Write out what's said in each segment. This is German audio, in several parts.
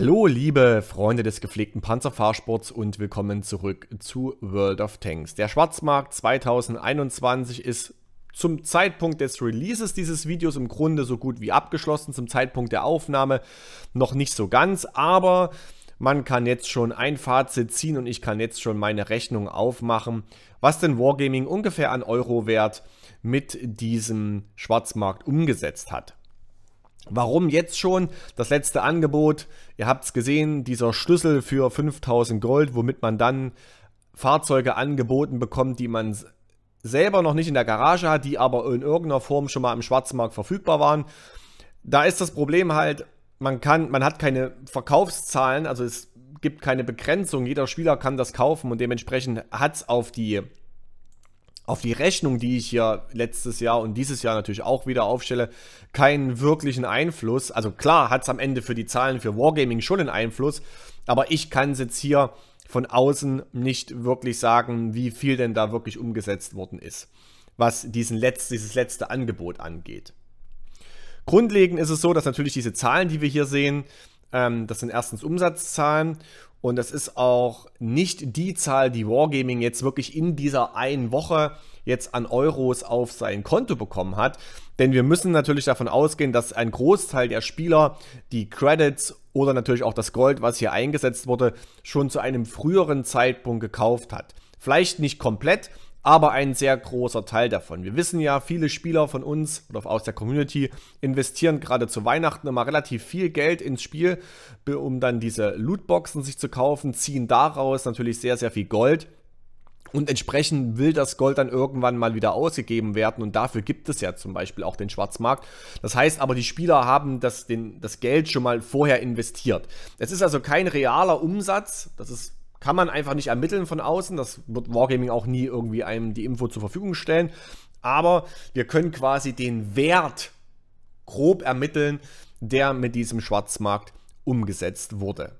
Hallo liebe Freunde des gepflegten Panzerfahrsports und willkommen zurück zu World of Tanks. Der Schwarzmarkt 2021 ist zum Zeitpunkt des Releases dieses Videos im Grunde so gut wie abgeschlossen, zum Zeitpunkt der Aufnahme noch nicht so ganz, aber man kann jetzt schon ein Fazit ziehen und ich kann jetzt schon meine Rechnung aufmachen, was denn Wargaming ungefähr an Euro wert mit diesem Schwarzmarkt umgesetzt hat. Warum jetzt schon? Das letzte Angebot, ihr habt es gesehen, dieser Schlüssel für 5000 Gold, womit man dann Fahrzeuge angeboten bekommt, die man selber noch nicht in der Garage hat, die aber in irgendeiner Form schon mal im Schwarzmarkt verfügbar waren. Da ist das Problem halt, man kann, man hat keine Verkaufszahlen, also es gibt keine Begrenzung, jeder Spieler kann das kaufen und dementsprechend hat es auf die auf die Rechnung, die ich hier letztes Jahr und dieses Jahr natürlich auch wieder aufstelle, keinen wirklichen Einfluss. Also klar hat es am Ende für die Zahlen für Wargaming schon einen Einfluss, aber ich kann es jetzt hier von außen nicht wirklich sagen, wie viel denn da wirklich umgesetzt worden ist, was diesen Letz-, dieses letzte Angebot angeht. Grundlegend ist es so, dass natürlich diese Zahlen, die wir hier sehen, ähm, das sind erstens Umsatzzahlen und das ist auch nicht die Zahl, die Wargaming jetzt wirklich in dieser einen Woche jetzt an Euros auf sein Konto bekommen hat. Denn wir müssen natürlich davon ausgehen, dass ein Großteil der Spieler die Credits oder natürlich auch das Gold, was hier eingesetzt wurde, schon zu einem früheren Zeitpunkt gekauft hat. Vielleicht nicht komplett, aber ein sehr großer Teil davon. Wir wissen ja, viele Spieler von uns oder aus der Community investieren gerade zu Weihnachten immer relativ viel Geld ins Spiel, um dann diese Lootboxen sich zu kaufen, ziehen daraus natürlich sehr, sehr viel Gold. Und entsprechend will das Gold dann irgendwann mal wieder ausgegeben werden und dafür gibt es ja zum Beispiel auch den Schwarzmarkt. Das heißt aber, die Spieler haben das, den, das Geld schon mal vorher investiert. Es ist also kein realer Umsatz, das ist kann man einfach nicht ermitteln von außen. Das wird Wargaming auch nie irgendwie einem die Info zur Verfügung stellen. Aber wir können quasi den Wert grob ermitteln, der mit diesem Schwarzmarkt umgesetzt wurde.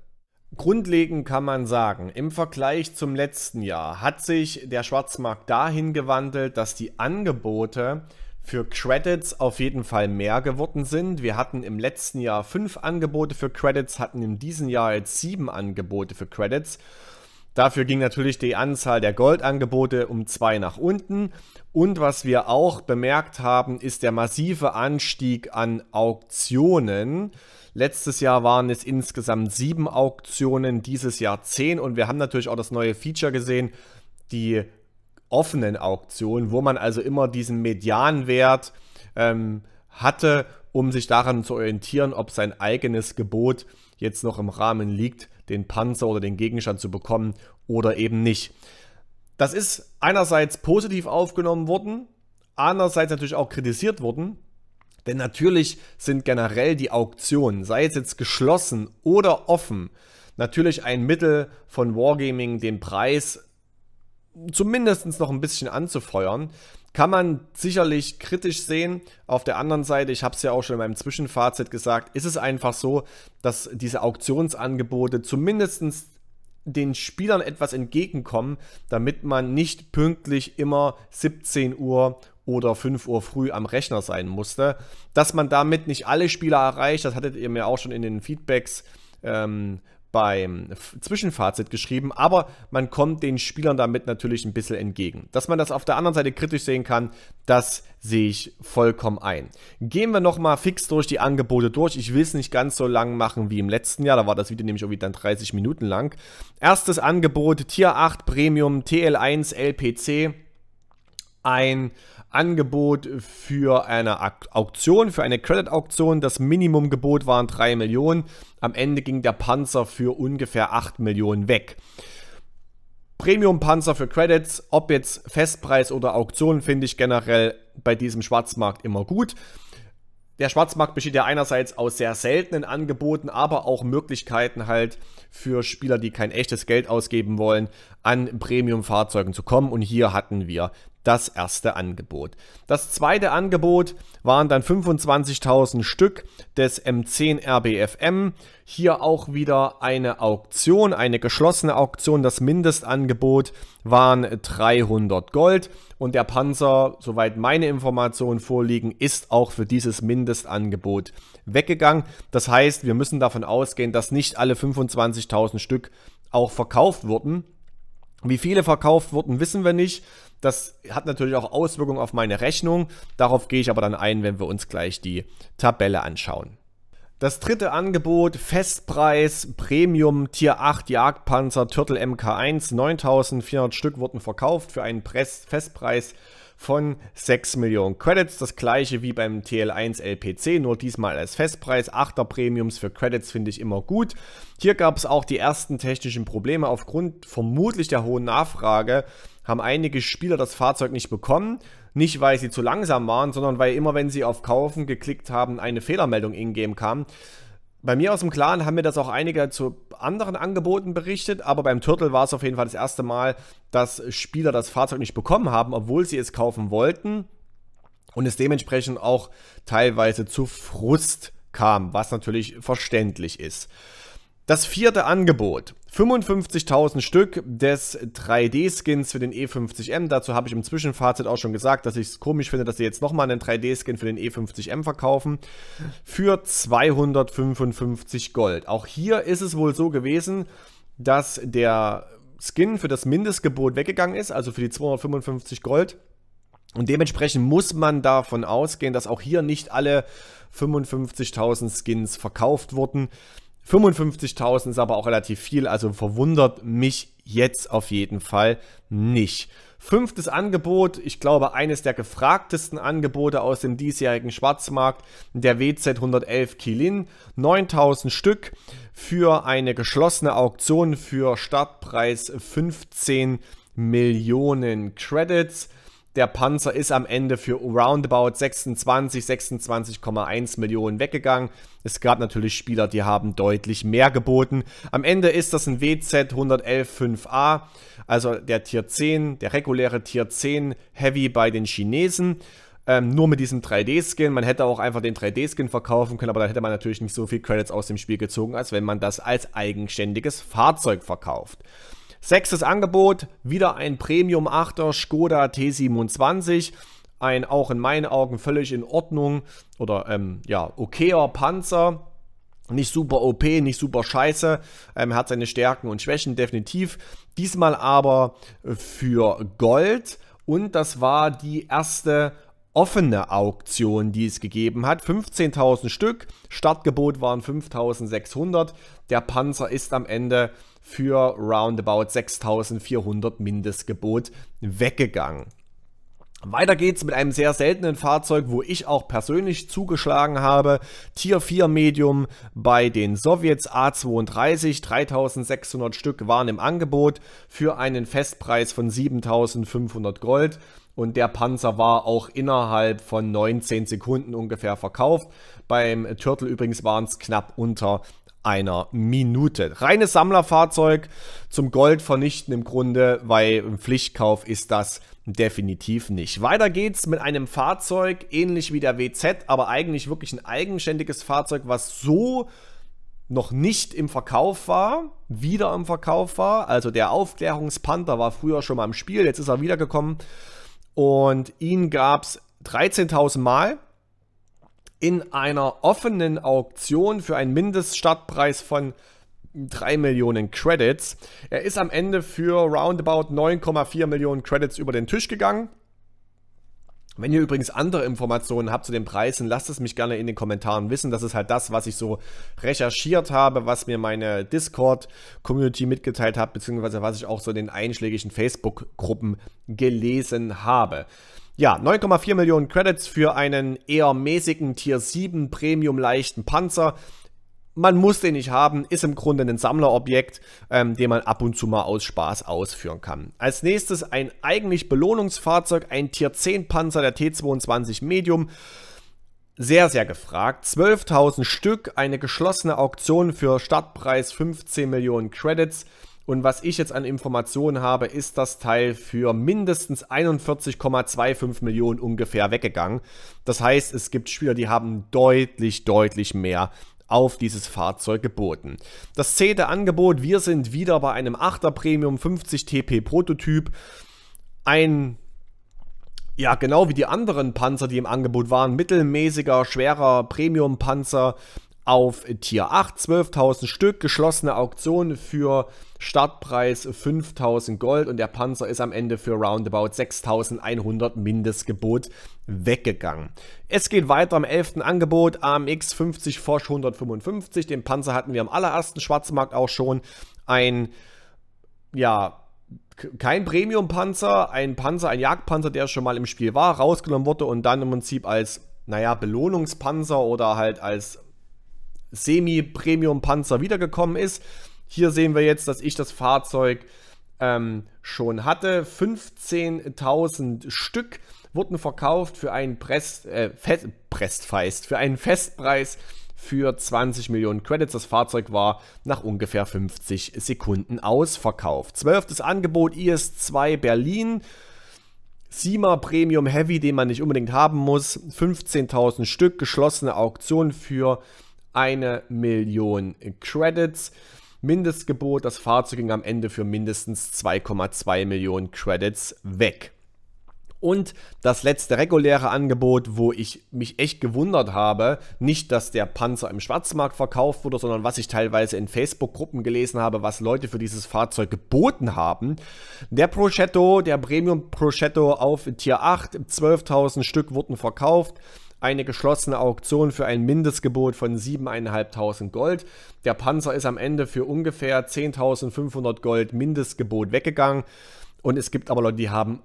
Grundlegend kann man sagen, im Vergleich zum letzten Jahr hat sich der Schwarzmarkt dahin gewandelt, dass die Angebote für Credits auf jeden Fall mehr geworden sind. Wir hatten im letzten Jahr fünf Angebote für Credits, hatten in diesem Jahr jetzt sieben Angebote für Credits. Dafür ging natürlich die Anzahl der Goldangebote um zwei nach unten. Und was wir auch bemerkt haben, ist der massive Anstieg an Auktionen. Letztes Jahr waren es insgesamt sieben Auktionen, dieses Jahr zehn. Und wir haben natürlich auch das neue Feature gesehen, die offenen Auktionen, wo man also immer diesen Medianwert ähm, hatte, um sich daran zu orientieren, ob sein eigenes Gebot jetzt noch im Rahmen liegt, den Panzer oder den Gegenstand zu bekommen oder eben nicht. Das ist einerseits positiv aufgenommen worden, andererseits natürlich auch kritisiert worden, denn natürlich sind generell die Auktionen, sei es jetzt geschlossen oder offen, natürlich ein Mittel von Wargaming, den Preis zumindest noch ein bisschen anzufeuern. Kann man sicherlich kritisch sehen. Auf der anderen Seite, ich habe es ja auch schon in meinem Zwischenfazit gesagt, ist es einfach so, dass diese Auktionsangebote zumindest den Spielern etwas entgegenkommen, damit man nicht pünktlich immer 17 Uhr oder 5 Uhr früh am Rechner sein musste. Dass man damit nicht alle Spieler erreicht, das hattet ihr mir auch schon in den Feedbacks ähm, beim Zwischenfazit geschrieben, aber man kommt den Spielern damit natürlich ein bisschen entgegen. Dass man das auf der anderen Seite kritisch sehen kann, das sehe ich vollkommen ein. Gehen wir nochmal fix durch die Angebote durch. Ich will es nicht ganz so lang machen wie im letzten Jahr, da war das Video nämlich irgendwie dann 30 Minuten lang. Erstes Angebot, Tier 8 Premium, TL1 LPC ein Angebot für eine Auktion, für eine Credit-Auktion. Das Minimumgebot waren 3 Millionen. Am Ende ging der Panzer für ungefähr 8 Millionen weg. Premium-Panzer für Credits, ob jetzt Festpreis oder Auktion, finde ich generell bei diesem Schwarzmarkt immer gut. Der Schwarzmarkt besteht ja einerseits aus sehr seltenen Angeboten, aber auch Möglichkeiten halt für Spieler, die kein echtes Geld ausgeben wollen, an Premium-Fahrzeugen zu kommen. Und hier hatten wir das erste Angebot. Das zweite Angebot waren dann 25.000 Stück des M10 RBFM. Hier auch wieder eine Auktion, eine geschlossene Auktion. Das Mindestangebot waren 300 Gold und der Panzer, soweit meine Informationen vorliegen, ist auch für dieses Mindestangebot weggegangen. Das heißt, wir müssen davon ausgehen, dass nicht alle 25.000 Stück auch verkauft wurden. Wie viele verkauft wurden, wissen wir nicht. Das hat natürlich auch Auswirkungen auf meine Rechnung. Darauf gehe ich aber dann ein, wenn wir uns gleich die Tabelle anschauen. Das dritte Angebot, Festpreis, Premium, Tier 8, Jagdpanzer, Turtle MK1, 9400 Stück wurden verkauft für einen Press Festpreis von 6 Millionen Credits. Das gleiche wie beim TL1 LPC, nur diesmal als Festpreis. 8er Premiums für Credits finde ich immer gut. Hier gab es auch die ersten technischen Probleme aufgrund vermutlich der hohen Nachfrage haben einige Spieler das Fahrzeug nicht bekommen. Nicht, weil sie zu langsam waren, sondern weil immer, wenn sie auf Kaufen geklickt haben, eine Fehlermeldung in-game kam. Bei mir aus dem Clan haben mir das auch einige zu anderen Angeboten berichtet, aber beim Turtle war es auf jeden Fall das erste Mal, dass Spieler das Fahrzeug nicht bekommen haben, obwohl sie es kaufen wollten und es dementsprechend auch teilweise zu Frust kam, was natürlich verständlich ist. Das vierte Angebot. 55.000 Stück des 3D-Skins für den E50M. Dazu habe ich im Zwischenfazit auch schon gesagt, dass ich es komisch finde, dass sie jetzt nochmal einen 3D-Skin für den E50M verkaufen. Für 255 Gold. Auch hier ist es wohl so gewesen, dass der Skin für das Mindestgebot weggegangen ist, also für die 255 Gold. Und dementsprechend muss man davon ausgehen, dass auch hier nicht alle 55.000 Skins verkauft wurden. 55.000 ist aber auch relativ viel, also verwundert mich jetzt auf jeden Fall nicht. Fünftes Angebot, ich glaube eines der gefragtesten Angebote aus dem diesjährigen Schwarzmarkt, der WZ 111 Kilin, 9000 Stück für eine geschlossene Auktion für Startpreis 15 Millionen Credits. Der Panzer ist am Ende für roundabout 26, 26,1 Millionen weggegangen. Es gab natürlich Spieler, die haben deutlich mehr geboten. Am Ende ist das ein WZ 111.5a, also der Tier 10, der reguläre Tier 10 Heavy bei den Chinesen. Ähm, nur mit diesem 3D-Skin. Man hätte auch einfach den 3D-Skin verkaufen können, aber dann hätte man natürlich nicht so viel Credits aus dem Spiel gezogen, als wenn man das als eigenständiges Fahrzeug verkauft. Sechstes Angebot, wieder ein Premium 8er Skoda T27. Ein auch in meinen Augen völlig in Ordnung oder ähm, ja, okayer Panzer. Nicht super OP, nicht super scheiße. Ähm, hat seine Stärken und Schwächen definitiv. Diesmal aber äh, für Gold. Und das war die erste offene Auktion, die es gegeben hat. 15.000 Stück, Startgebot waren 5.600. Der Panzer ist am Ende für roundabout 6400 Mindestgebot weggegangen. Weiter geht's mit einem sehr seltenen Fahrzeug, wo ich auch persönlich zugeschlagen habe. Tier 4 Medium bei den Sowjets A32, 3600 Stück waren im Angebot für einen Festpreis von 7500 Gold und der Panzer war auch innerhalb von 19 Sekunden ungefähr verkauft. Beim Turtle übrigens waren es knapp unter einer Minute. Reines Sammlerfahrzeug zum Gold vernichten im Grunde, weil im Pflichtkauf ist das definitiv nicht. Weiter geht's mit einem Fahrzeug, ähnlich wie der WZ, aber eigentlich wirklich ein eigenständiges Fahrzeug, was so noch nicht im Verkauf war, wieder im Verkauf war. Also der Aufklärungspanther war früher schon mal im Spiel, jetzt ist er wiedergekommen und ihn gab's 13.000 Mal in einer offenen Auktion für einen Mindeststartpreis von 3 Millionen Credits. Er ist am Ende für roundabout 9,4 Millionen Credits über den Tisch gegangen. Wenn ihr übrigens andere Informationen habt zu den Preisen, lasst es mich gerne in den Kommentaren wissen. Das ist halt das, was ich so recherchiert habe, was mir meine Discord-Community mitgeteilt hat, beziehungsweise was ich auch so in den einschlägigen Facebook-Gruppen gelesen habe. Ja, 9,4 Millionen Credits für einen eher mäßigen Tier 7 Premium leichten Panzer. Man muss den nicht haben, ist im Grunde ein Sammlerobjekt, ähm, den man ab und zu mal aus Spaß ausführen kann. Als nächstes ein eigentlich Belohnungsfahrzeug, ein Tier 10 Panzer der T22 Medium sehr, sehr gefragt. 12.000 Stück, eine geschlossene Auktion für Startpreis 15 Millionen Credits. Und was ich jetzt an Informationen habe, ist das Teil für mindestens 41,25 Millionen ungefähr weggegangen. Das heißt, es gibt Spieler, die haben deutlich, deutlich mehr auf dieses Fahrzeug geboten. Das zehnte Angebot, wir sind wieder bei einem 8er Premium 50 TP Prototyp. Ein, ja genau wie die anderen Panzer, die im Angebot waren, mittelmäßiger, schwerer Premium Panzer auf Tier 8 12.000 Stück, geschlossene Auktion für Startpreis 5.000 Gold und der Panzer ist am Ende für roundabout 6.100 Mindestgebot weggegangen. Es geht weiter am 11. Angebot, AMX 50 Forsch 155, den Panzer hatten wir am allerersten Schwarzmarkt auch schon, ein, ja, kein Premium-Panzer, ein Panzer, ein Jagdpanzer, der schon mal im Spiel war, rausgenommen wurde und dann im Prinzip als, naja, Belohnungspanzer oder halt als Semi-Premium-Panzer wiedergekommen ist. Hier sehen wir jetzt, dass ich das Fahrzeug ähm, schon hatte. 15.000 Stück wurden verkauft für einen Prest, äh, Fest, für einen Festpreis für 20 Millionen Credits. Das Fahrzeug war nach ungefähr 50 Sekunden ausverkauft. Zwölftes Angebot IS2 Berlin. Sima Premium Heavy, den man nicht unbedingt haben muss. 15.000 Stück, geschlossene Auktion für eine Million Credits. Mindestgebot, das Fahrzeug ging am Ende für mindestens 2,2 Millionen Credits weg. Und das letzte reguläre Angebot, wo ich mich echt gewundert habe, nicht, dass der Panzer im Schwarzmarkt verkauft wurde, sondern was ich teilweise in Facebook-Gruppen gelesen habe, was Leute für dieses Fahrzeug geboten haben. Der Prochetto, der Premium Prochetto auf Tier 8, 12.000 Stück wurden verkauft eine geschlossene Auktion für ein Mindestgebot von 7.500 Gold. Der Panzer ist am Ende für ungefähr 10.500 Gold Mindestgebot weggegangen. Und es gibt aber Leute, die haben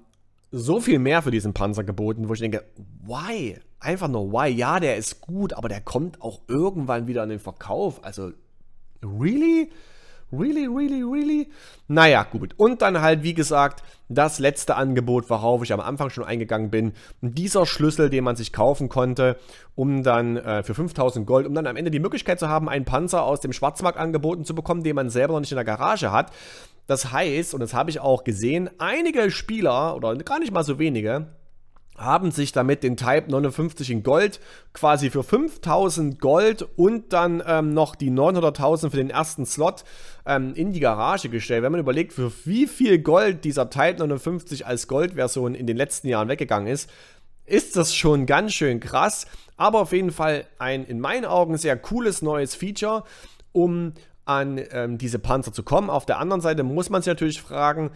so viel mehr für diesen Panzer geboten, wo ich denke, why? Einfach nur why? Ja, der ist gut, aber der kommt auch irgendwann wieder in den Verkauf. Also, really? Really, really, really? Naja, gut. Und dann halt, wie gesagt, das letzte Angebot, worauf ich am Anfang schon eingegangen bin. Dieser Schlüssel, den man sich kaufen konnte, um dann äh, für 5000 Gold, um dann am Ende die Möglichkeit zu haben, einen Panzer aus dem Schwarzmarkt angeboten zu bekommen, den man selber noch nicht in der Garage hat. Das heißt, und das habe ich auch gesehen, einige Spieler, oder gar nicht mal so wenige, haben sich damit den Type 59 in Gold quasi für 5000 Gold und dann ähm, noch die 900.000 für den ersten Slot ähm, in die Garage gestellt. Wenn man überlegt, für wie viel Gold dieser Type 59 als Goldversion in den letzten Jahren weggegangen ist, ist das schon ganz schön krass. Aber auf jeden Fall ein in meinen Augen sehr cooles neues Feature, um an ähm, diese Panzer zu kommen. Auf der anderen Seite muss man sich natürlich fragen,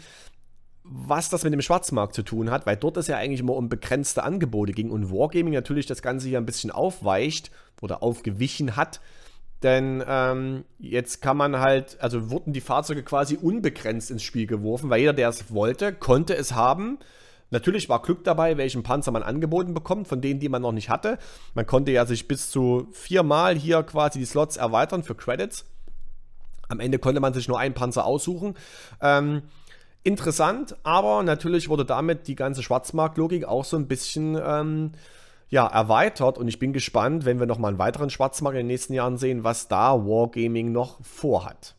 was das mit dem Schwarzmarkt zu tun hat, weil dort es ja eigentlich immer um begrenzte Angebote ging und Wargaming natürlich das Ganze hier ein bisschen aufweicht oder aufgewichen hat. Denn ähm, jetzt kann man halt, also wurden die Fahrzeuge quasi unbegrenzt ins Spiel geworfen, weil jeder, der es wollte, konnte es haben. Natürlich war Glück dabei, welchen Panzer man angeboten bekommt, von denen, die man noch nicht hatte. Man konnte ja sich bis zu viermal hier quasi die Slots erweitern für Credits. Am Ende konnte man sich nur einen Panzer aussuchen. Ähm, Interessant, aber natürlich wurde damit die ganze Schwarzmarktlogik auch so ein bisschen ähm, ja, erweitert und ich bin gespannt, wenn wir nochmal einen weiteren Schwarzmarkt in den nächsten Jahren sehen, was da Wargaming noch vorhat.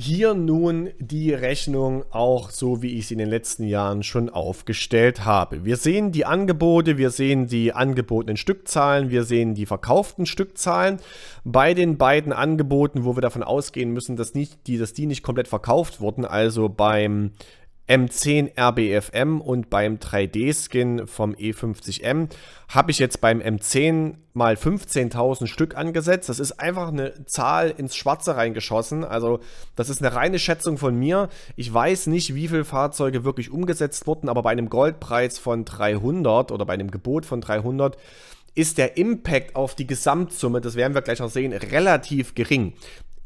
Hier nun die Rechnung auch so, wie ich sie in den letzten Jahren schon aufgestellt habe. Wir sehen die Angebote, wir sehen die angebotenen Stückzahlen, wir sehen die verkauften Stückzahlen. Bei den beiden Angeboten, wo wir davon ausgehen müssen, dass, nicht, dass die nicht komplett verkauft wurden, also beim M10 RBFM und beim 3D-Skin vom E50M habe ich jetzt beim M10 mal 15.000 Stück angesetzt. Das ist einfach eine Zahl ins Schwarze reingeschossen. Also das ist eine reine Schätzung von mir. Ich weiß nicht, wie viele Fahrzeuge wirklich umgesetzt wurden, aber bei einem Goldpreis von 300 oder bei einem Gebot von 300 ist der Impact auf die Gesamtsumme, das werden wir gleich noch sehen, relativ gering.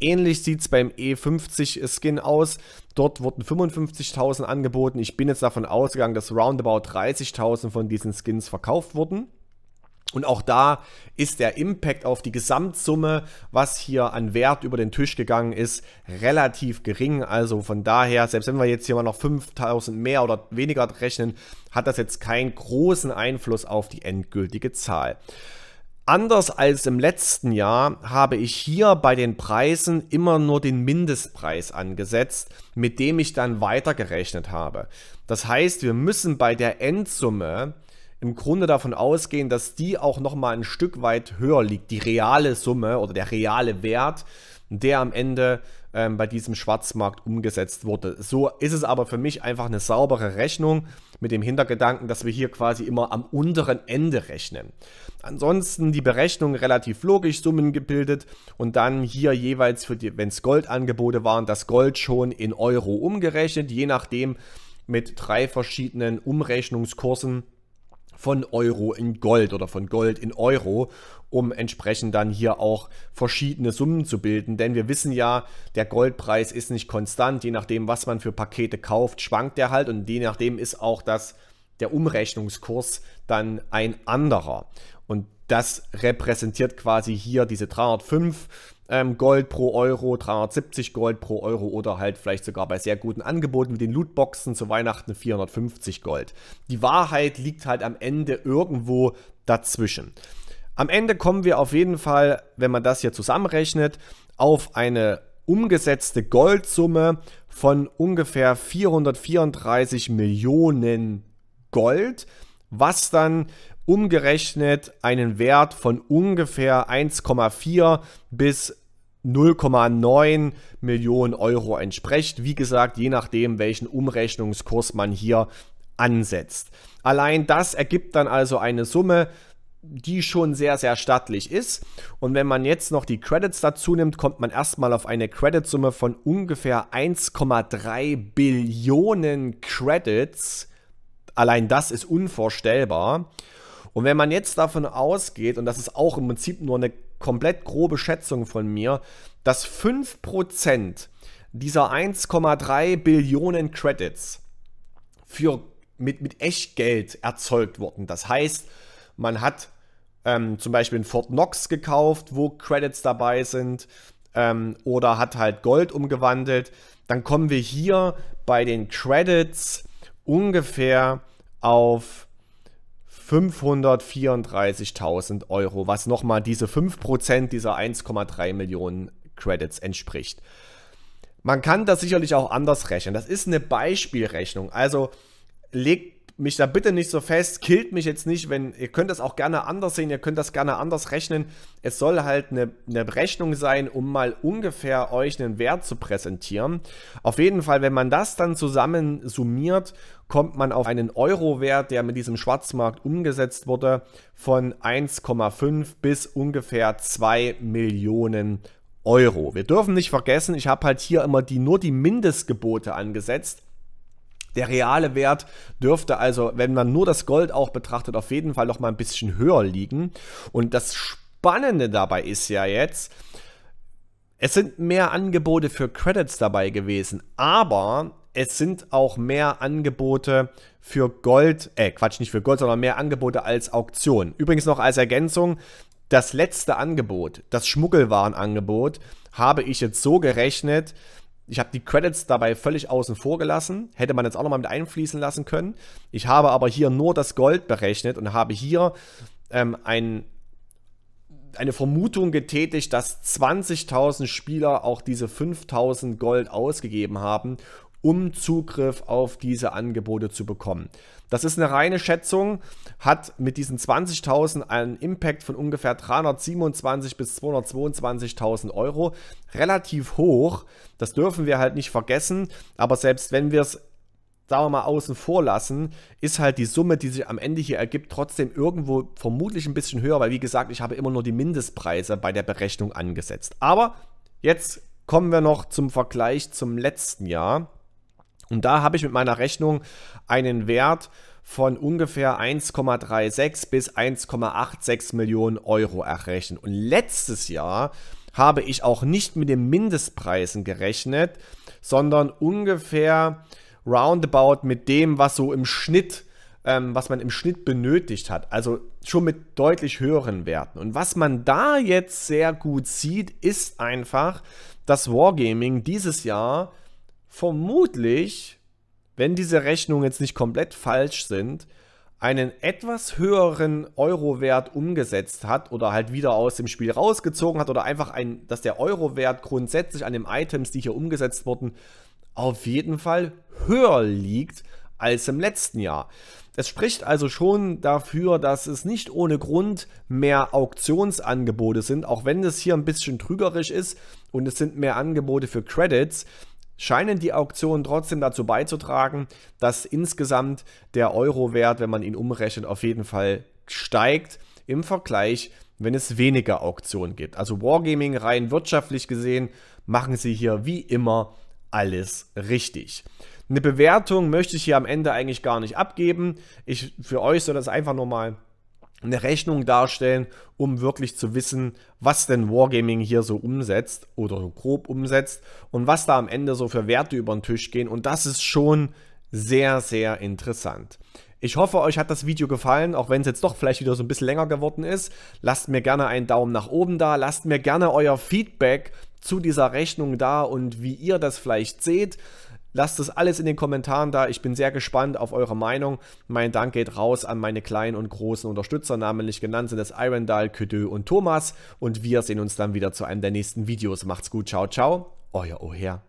Ähnlich sieht es beim E50-Skin aus. Dort wurden 55.000 angeboten. Ich bin jetzt davon ausgegangen, dass roundabout 30.000 von diesen Skins verkauft wurden. Und auch da ist der Impact auf die Gesamtsumme, was hier an Wert über den Tisch gegangen ist, relativ gering. Also von daher, selbst wenn wir jetzt hier mal noch 5000 mehr oder weniger rechnen, hat das jetzt keinen großen Einfluss auf die endgültige Zahl. Anders als im letzten Jahr habe ich hier bei den Preisen immer nur den Mindestpreis angesetzt, mit dem ich dann weitergerechnet habe. Das heißt, wir müssen bei der Endsumme im Grunde davon ausgehen, dass die auch nochmal ein Stück weit höher liegt, die reale Summe oder der reale Wert, der am Ende ähm, bei diesem Schwarzmarkt umgesetzt wurde. So ist es aber für mich einfach eine saubere Rechnung mit dem Hintergedanken, dass wir hier quasi immer am unteren Ende rechnen. Ansonsten die Berechnung relativ logisch Summen gebildet und dann hier jeweils für wenn es Goldangebote waren, das Gold schon in Euro umgerechnet, je nachdem mit drei verschiedenen Umrechnungskursen von Euro in Gold oder von Gold in Euro, um entsprechend dann hier auch verschiedene Summen zu bilden. Denn wir wissen ja, der Goldpreis ist nicht konstant. Je nachdem, was man für Pakete kauft, schwankt der halt und je nachdem ist auch das, der Umrechnungskurs dann ein anderer. Und das repräsentiert quasi hier diese 305 ähm, Gold pro Euro, 370 Gold pro Euro oder halt vielleicht sogar bei sehr guten Angeboten wie den Lootboxen zu Weihnachten 450 Gold. Die Wahrheit liegt halt am Ende irgendwo dazwischen. Am Ende kommen wir auf jeden Fall, wenn man das hier zusammenrechnet, auf eine umgesetzte Goldsumme von ungefähr 434 Millionen Gold, was dann umgerechnet einen Wert von ungefähr 1,4 bis 0,9 Millionen Euro entspricht. Wie gesagt, je nachdem, welchen Umrechnungskurs man hier ansetzt. Allein das ergibt dann also eine Summe, die schon sehr, sehr stattlich ist. Und wenn man jetzt noch die Credits dazu nimmt, kommt man erstmal auf eine Creditsumme von ungefähr 1,3 Billionen Credits. Allein das ist unvorstellbar. Und wenn man jetzt davon ausgeht, und das ist auch im Prinzip nur eine komplett grobe Schätzung von mir, dass 5% dieser 1,3 Billionen Credits für, mit, mit Echtgeld erzeugt wurden. Das heißt, man hat ähm, zum Beispiel einen Fort Knox gekauft, wo Credits dabei sind, ähm, oder hat halt Gold umgewandelt. Dann kommen wir hier bei den Credits ungefähr auf 534.000 Euro, was nochmal diese 5% dieser 1,3 Millionen Credits entspricht. Man kann das sicherlich auch anders rechnen. Das ist eine Beispielrechnung. Also legt mich da bitte nicht so fest, killt mich jetzt nicht, wenn ihr könnt das auch gerne anders sehen, ihr könnt das gerne anders rechnen. Es soll halt eine, eine Berechnung sein, um mal ungefähr euch einen Wert zu präsentieren. Auf jeden Fall, wenn man das dann zusammen summiert, kommt man auf einen Euro-Wert, der mit diesem Schwarzmarkt umgesetzt wurde, von 1,5 bis ungefähr 2 Millionen Euro. Wir dürfen nicht vergessen, ich habe halt hier immer die, nur die Mindestgebote angesetzt. Der reale Wert dürfte also, wenn man nur das Gold auch betrachtet, auf jeden Fall noch mal ein bisschen höher liegen. Und das Spannende dabei ist ja jetzt, es sind mehr Angebote für Credits dabei gewesen, aber es sind auch mehr Angebote für Gold, äh Quatsch, nicht für Gold, sondern mehr Angebote als Auktion. Übrigens noch als Ergänzung, das letzte Angebot, das Schmuggelwarenangebot, habe ich jetzt so gerechnet, ich habe die Credits dabei völlig außen vor gelassen. Hätte man jetzt auch nochmal mit einfließen lassen können. Ich habe aber hier nur das Gold berechnet und habe hier ähm, ein, eine Vermutung getätigt, dass 20.000 Spieler auch diese 5.000 Gold ausgegeben haben, um Zugriff auf diese Angebote zu bekommen. Das ist eine reine Schätzung, hat mit diesen 20.000 einen Impact von ungefähr 327.000 bis 222.000 Euro. Relativ hoch, das dürfen wir halt nicht vergessen, aber selbst wenn wir es sagen wir mal, außen vor lassen, ist halt die Summe, die sich am Ende hier ergibt, trotzdem irgendwo vermutlich ein bisschen höher, weil wie gesagt, ich habe immer nur die Mindestpreise bei der Berechnung angesetzt. Aber jetzt kommen wir noch zum Vergleich zum letzten Jahr. Und da habe ich mit meiner Rechnung einen Wert von ungefähr 1,36 bis 1,86 Millionen Euro errechnet. Und letztes Jahr habe ich auch nicht mit den Mindestpreisen gerechnet, sondern ungefähr roundabout mit dem, was so im Schnitt, ähm, was man im Schnitt benötigt hat. Also schon mit deutlich höheren Werten. Und was man da jetzt sehr gut sieht, ist einfach, dass Wargaming dieses Jahr vermutlich, wenn diese Rechnungen jetzt nicht komplett falsch sind, einen etwas höheren Euro-Wert umgesetzt hat oder halt wieder aus dem Spiel rausgezogen hat oder einfach ein, dass der Euro-Wert grundsätzlich an den Items, die hier umgesetzt wurden, auf jeden Fall höher liegt als im letzten Jahr. Es spricht also schon dafür, dass es nicht ohne Grund mehr Auktionsangebote sind, auch wenn das hier ein bisschen trügerisch ist und es sind mehr Angebote für Credits scheinen die Auktionen trotzdem dazu beizutragen, dass insgesamt der Euro-Wert, wenn man ihn umrechnet, auf jeden Fall steigt im Vergleich, wenn es weniger Auktionen gibt. Also Wargaming rein wirtschaftlich gesehen machen sie hier wie immer alles richtig. Eine Bewertung möchte ich hier am Ende eigentlich gar nicht abgeben. Ich, für euch soll das einfach nur mal eine Rechnung darstellen, um wirklich zu wissen, was denn Wargaming hier so umsetzt oder so grob umsetzt und was da am Ende so für Werte über den Tisch gehen. Und das ist schon sehr, sehr interessant. Ich hoffe, euch hat das Video gefallen, auch wenn es jetzt doch vielleicht wieder so ein bisschen länger geworden ist. Lasst mir gerne einen Daumen nach oben da, lasst mir gerne euer Feedback zu dieser Rechnung da und wie ihr das vielleicht seht. Lasst es alles in den Kommentaren da. Ich bin sehr gespannt auf eure Meinung. Mein Dank geht raus an meine kleinen und großen Unterstützer. Namentlich genannt sind es Irondal, Ködö und Thomas. Und wir sehen uns dann wieder zu einem der nächsten Videos. Macht's gut. Ciao, ciao. Euer Oher.